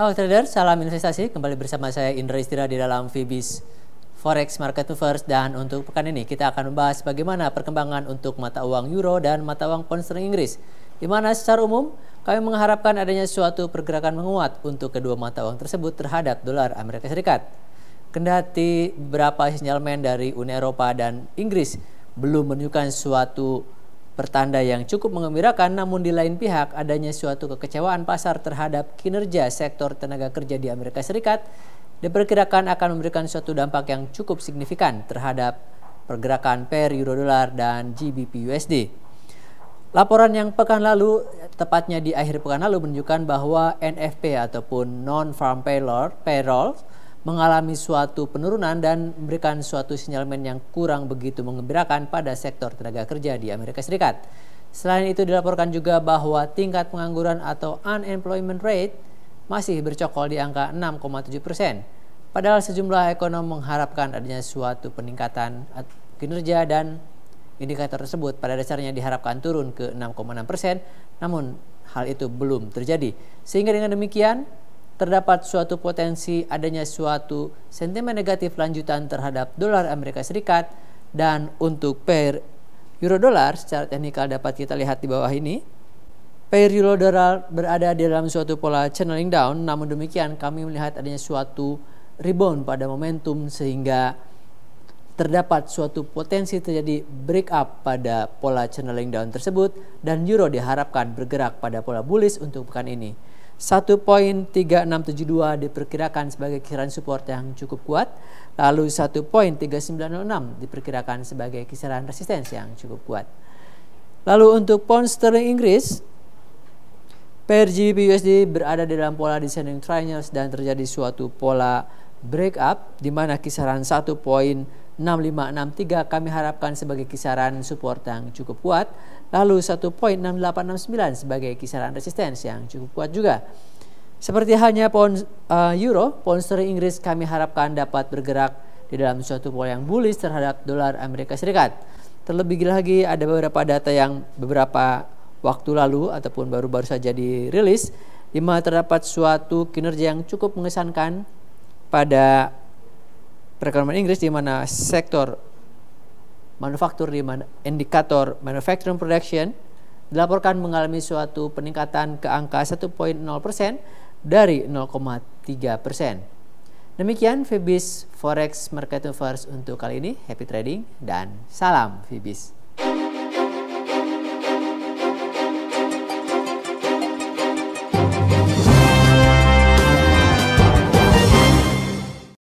Halo trader, salam investasi. Kembali bersama saya Indra Istira di dalam Vibis Forex Market First dan untuk pekan ini kita akan membahas bagaimana perkembangan untuk mata uang euro dan mata uang pound sterling Inggris. Di mana secara umum kami mengharapkan adanya suatu pergerakan menguat untuk kedua mata uang tersebut terhadap dolar Amerika Serikat. Kendati beberapa sinyalmen dari Uni Eropa dan Inggris belum menunjukkan suatu Pertanda yang cukup mengembirakan namun di lain pihak adanya suatu kekecewaan pasar terhadap kinerja sektor tenaga kerja di Amerika Serikat diperkirakan akan memberikan suatu dampak yang cukup signifikan terhadap pergerakan per euro dolar dan GBP USD. Laporan yang pekan lalu, tepatnya di akhir pekan lalu menunjukkan bahwa NFP ataupun non-farm payroll, payroll mengalami suatu penurunan dan memberikan suatu sinyalmen yang kurang begitu mengembirakan pada sektor tenaga kerja di Amerika Serikat. Selain itu dilaporkan juga bahwa tingkat pengangguran atau unemployment rate masih bercokol di angka 6,7 persen. Padahal sejumlah ekonom mengharapkan adanya suatu peningkatan kinerja dan indikator tersebut pada dasarnya diharapkan turun ke 6,6 persen, namun hal itu belum terjadi. Sehingga dengan demikian, terdapat suatu potensi adanya suatu sentimen negatif lanjutan terhadap dolar Amerika Serikat dan untuk pair euro dolar secara teknikal dapat kita lihat di bawah ini. Pair euro dolar berada di dalam suatu pola channeling down namun demikian kami melihat adanya suatu rebound pada momentum sehingga terdapat suatu potensi terjadi break up pada pola channeling down tersebut dan euro diharapkan bergerak pada pola bullish untuk pekan ini. 1.3672 diperkirakan sebagai kisaran support yang cukup kuat, lalu 1.3906 diperkirakan sebagai kisaran resistensi yang cukup kuat. Lalu untuk pound sterling Inggris, pair GBP USD berada di dalam pola descending triangles dan terjadi suatu pola break up di mana kisaran poin 6563 kami harapkan sebagai kisaran support yang cukup kuat, lalu 1.6869 sebagai kisaran resistance yang cukup kuat juga. Seperti halnya pound uh, eh, euro, pound sterling Inggris kami harapkan dapat bergerak di dalam suatu pola yang bullish terhadap dolar Amerika Serikat. Terlebih lagi ada beberapa data yang beberapa waktu lalu ataupun baru-baru saja dirilis di mana terdapat suatu kinerja yang cukup mengesankan pada perekonomian Inggris di mana sektor manufaktur di mana indikator manufacturing production dilaporkan mengalami suatu peningkatan ke angka 1.0% dari 0,3%. Demikian Fibis Forex Market Universe untuk kali ini. Happy trading dan salam Fibis.